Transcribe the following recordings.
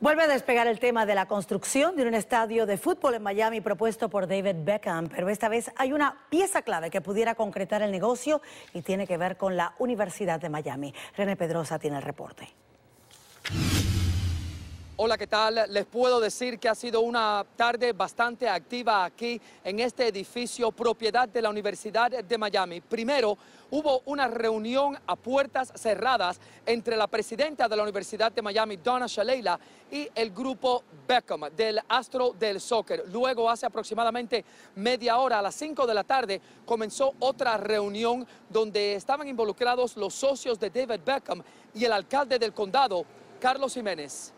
Vuelve a despegar el tema de la construcción de un estadio de fútbol en Miami propuesto por David Beckham, pero esta vez hay una pieza clave que pudiera concretar el negocio y tiene que ver con la Universidad de Miami. René Pedrosa tiene el reporte. Hola, ¿qué tal? Les puedo decir que ha sido una tarde bastante activa aquí en este edificio propiedad de la Universidad de Miami. Primero, hubo una reunión a puertas cerradas entre la presidenta de la Universidad de Miami, Donna Shalala, y el grupo Beckham del Astro del Soccer. Luego, hace aproximadamente media hora, a las 5 de la tarde, comenzó otra reunión donde estaban involucrados los socios de David Beckham y el alcalde del condado, Carlos Jiménez.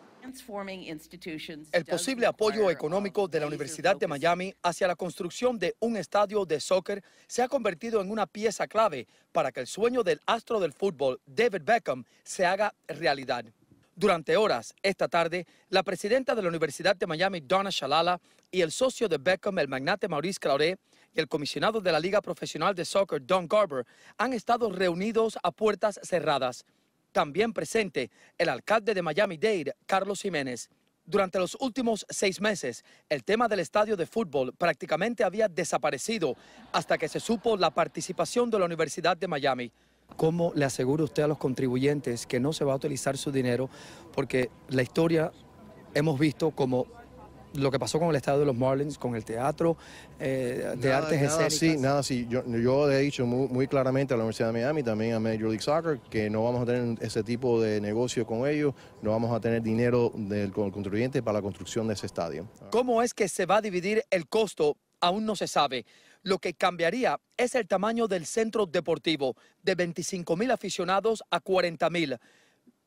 El posible apoyo económico de la Universidad de Miami hacia la construcción de un estadio de soccer se ha convertido en una pieza clave para que el sueño del astro del fútbol, David Beckham, se haga realidad. Durante horas esta tarde, la presidenta de la Universidad de Miami, Donna Shalala, y el socio de Beckham, el magnate Maurice Clauret, y el comisionado de la Liga Profesional de Soccer, Don Garber, han estado reunidos a puertas cerradas. También presente el alcalde de Miami-Dade, Carlos Jiménez. Durante los últimos seis meses, el tema del estadio de fútbol prácticamente había desaparecido hasta que se supo la participación de la Universidad de Miami. ¿Cómo le asegura usted a los contribuyentes que no se va a utilizar su dinero? Porque la historia hemos visto como lo que pasó con el estado de los Marlins, con el teatro eh, de artes nada, Sí, nada, sí. Yo, yo he dicho muy, claramente a la Universidad de Miami, también a Major League Soccer, que no vamos a tener ese tipo de negocio con ellos, no vamos a tener dinero del contribuyente para la construcción de ese estadio. ¿Cómo es que se va a dividir el costo? Aún no se sabe. Lo que cambiaría es el tamaño del centro deportivo, de 25 mil aficionados a 40 mil.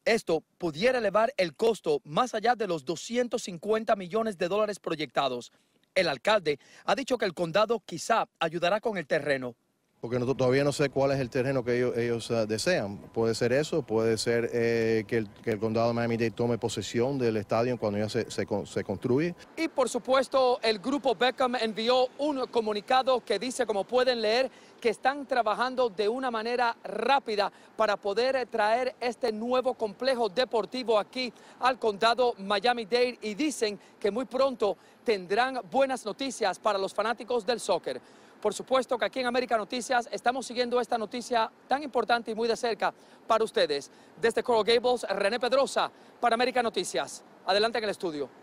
Esto pudiera elevar el costo más allá de los 250 millones de dólares proyectados. El alcalde ha dicho que el condado quizá ayudará con el terreno porque todavía no sé cuál es el terreno que ellos, ah, desean. Puede ser eso, puede ser eh, que, el, condado de Miami-Dade tome posesión del estadio cuando ya se, se, construye. Y por supuesto, el grupo Beckham envió un comunicado que dice, como pueden leer, que están trabajando de una manera rápida para poder eh, traer este nuevo complejo deportivo aquí al condado Miami-Dade y dicen que muy pronto tendrán buenas noticias para los fanáticos del soccer. Por supuesto que aquí en América Noticias estamos siguiendo esta noticia tan importante y muy de cerca para ustedes. Desde Coral Gables, René Pedrosa, para América Noticias. Adelante en el estudio.